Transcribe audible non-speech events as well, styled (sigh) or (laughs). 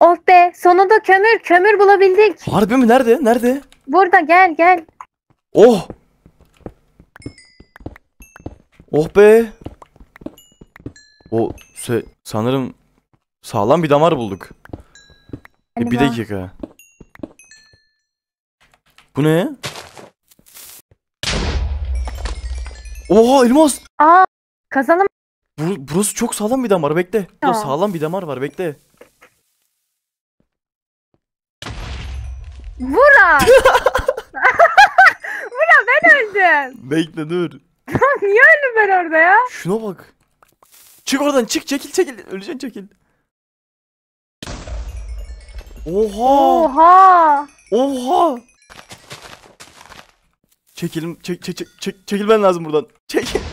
Oh be sonunda kömür kömür bulabildik. Harbi mi? Nerede? Nerede? Burada gel gel. Oh. Oh be. O se- sanırım sağlam bir damar bulduk. E, bir dakika. Bu ne? Oha elmas. Aa kazalım. Bur- burası çok sağlam bir damar bekle. Burada Ya. sağlam bir damar var bekle. Burak! Burak (laughs) (laughs) ben öldüm. Bekle dur. (laughs) Niye öldüm ben orada ya? Şuna bak. Çık oradan çık çekil çekil. Öleceksin çekil. Oha. Oha. Oha. Çekilim çek çek çek çekilmen lazım buradan. Çekil.